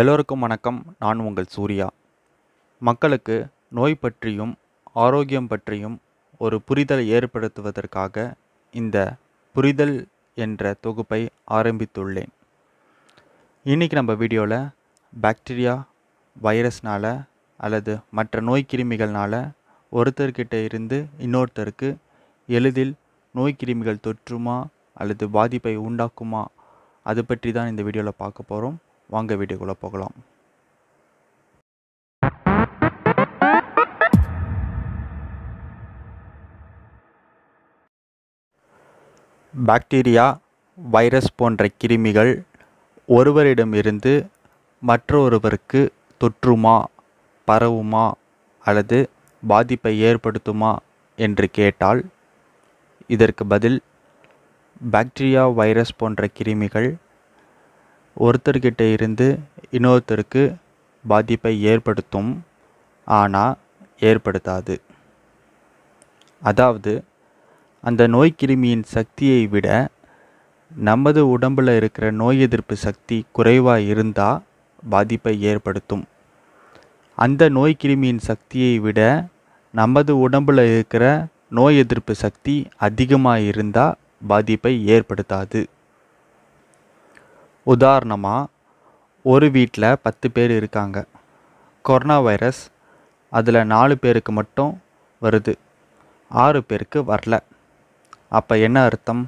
எல்லோருக்கும் வணக்கம் நான் உங்கள் சூர்யா மக்களுக்கு நோய் பற்றியும் ஆரோக்கியம் பற்றியும் ஒரு புரிதல் ஏற்படுத்துவதற்காக இந்த புரிதல் என்ற தொகுப்பை ஆரம்பித்துள்ளேன் இன்றைக்கி நம்ம வீடியோவில் பாக்டீரியா வைரஸ்னால் அல்லது மற்ற நோய்கிருமிகள்னால் ஒருத்தர்கிட்ட இருந்து இன்னொருத்தருக்கு எளிதில் நோய் கிருமிகள் தொற்றுமா அல்லது பாதிப்பை உண்டாக்குமா அது பற்றி தான் இந்த வீடியோவில் பார்க்க போகிறோம் வாங்க வீடியோக்குள்ளே போகலாம் பாக்டீரியா வைரஸ் போன்ற கிருமிகள் ஒருவரிடமிருந்து மற்றொருவருக்கு தொற்றுமா பரவுமா அல்லது பாதிப்பை ஏற்படுத்துமா என்று கேட்டால் இதற்கு பதில் பாக்டீரியா வைரஸ் போன்ற கிருமிகள் ஒருத்தர்கிட்ட இருந்து இன்னொருத்தருக்கு பாதிப்பை ஏற்படுத்தும் ஆனால் ஏற்படுத்தாது அதாவது அந்த நோய்க்கிருமியின் சக்தியை விட நமது உடம்பில் இருக்கிற நோய் எதிர்ப்பு சக்தி குறைவாக இருந்தால் பாதிப்பை ஏற்படுத்தும் அந்த நோய்க்கிருமியின் சக்தியை விட நமது உடம்பில் இருக்கிற நோய் எதிர்ப்பு சக்தி அதிகமாக இருந்தால் பாதிப்பை ஏற்படுத்தாது உதாரணமாக ஒரு வீட்டில் பத்து பேர் இருக்காங்க கொரோனா வைரஸ் அதில் நாலு பேருக்கு மட்டும் வருது ஆறு பேருக்கு வரல அப்போ என்ன அர்த்தம்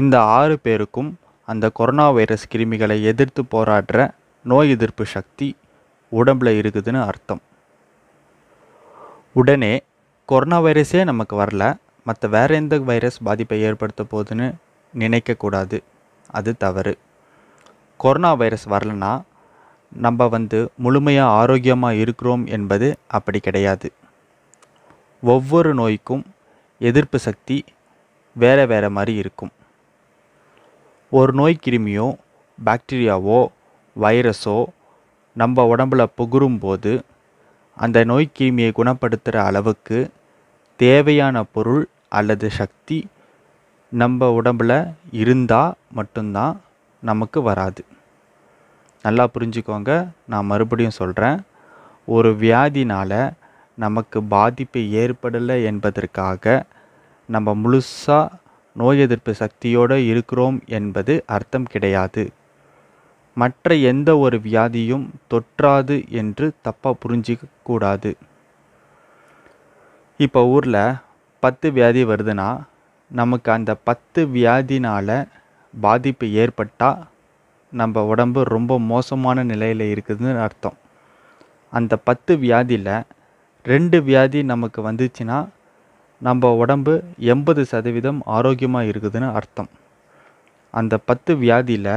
இந்த ஆறு பேருக்கும் அந்த கொரோனா வைரஸ் கிருமிகளை எதிர்த்து போராடுற நோய் எதிர்ப்பு சக்தி உடம்பில் இருக்குதுன்னு அர்த்தம் உடனே கொரோனா வைரஸே நமக்கு வரல மற்ற வேறு எந்த வைரஸ் பாதிப்பை ஏற்படுத்த போகுதுன்னு நினைக்கக்கூடாது அது தவறு கொரோனா வைரஸ் வரலன்னா நம்ம வந்து முழுமையாக ஆரோக்கியமாக இருக்கிறோம் என்பது அப்படி கிடையாது ஒவ்வொரு நோய்க்கும் எதிர்ப்பு சக்தி வேறு வேறு மாதிரி இருக்கும் ஒரு நோய் கிருமியோ பாக்டீரியாவோ வைரஸோ நம்ம உடம்புல புகுரும்போது அந்த நோய் கிருமியை குணப்படுத்துகிற அளவுக்கு தேவையான பொருள் அல்லது சக்தி நம்ம உடம்பில் இருந்தால் மட்டும்தான் நமக்கு வராது நல்லா புரிஞ்சுக்கோங்க நான் மறுபடியும் சொல்கிறேன் ஒரு வியாதினால் நமக்கு பாதிப்பு ஏற்படலை என்பதற்காக நம்ம முழுசாக நோய் எதிர்ப்பு சக்தியோடு இருக்கிறோம் என்பது அர்த்தம் கிடையாது மற்ற எந்த ஒரு வியாதியும் தொற்றாது என்று தப்பாக புரிஞ்சிக்கக்கூடாது இப்போ ஊரில் பத்து வியாதி வருதுன்னா நமக்கு அந்த பத்து வியாதினால் பாதிப்பு ஏற்பட்டால் நம்ம உடம்பு ரொம்ப மோசமான நிலையில் இருக்குதுன்னு அர்த்தம் அந்த பத்து வியாதியில் ரெண்டு வியாதி நமக்கு வந்துச்சுன்னா நம்ம உடம்பு எண்பது சதவீதம் ஆரோக்கியமாக இருக்குதுன்னு அர்த்தம் அந்த பத்து வியாதியில்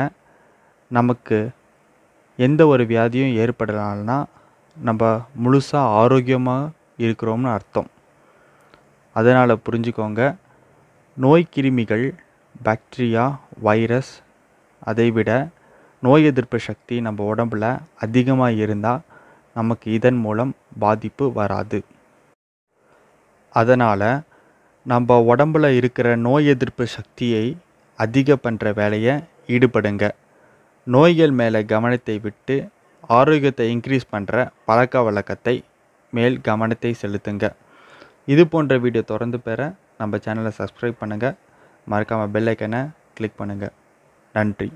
நமக்கு எந்த ஒரு வியாதியும் ஏற்படலாம்னா நம்ம முழுசாக ஆரோக்கியமாக இருக்கிறோம்னு அர்த்தம் அதனால் புரிஞ்சுக்கோங்க நோய் கிருமிகள் பாக்டீரியா வைரஸ் அதைவிட நோய் எதிர்ப்பு சக்தி நம்ம உடம்பில் அதிகமாக இருந்தால் நமக்கு இதன் மூலம் பாதிப்பு வராது அதனால் நம்ம உடம்புல இருக்கிற நோய் எதிர்ப்பு சக்தியை அதிக பண்ணுற வேலையை ஈடுபடுங்க நோய்கள் மேலே கவனத்தை விட்டு ஆரோக்கியத்தை இன்க்ரீஸ் பண்ணுற பழக்க வழக்கத்தை மேல் கவனத்தை செலுத்துங்க இது போன்ற வீடியோ தொடர்ந்து பெற நம்ம சேனலை சப்ஸ்கிரைப் பண்ணுங்கள் மறக்காமல் பெல்லைக்கனை கிளிக் பண்ணுங்கள் நன்றி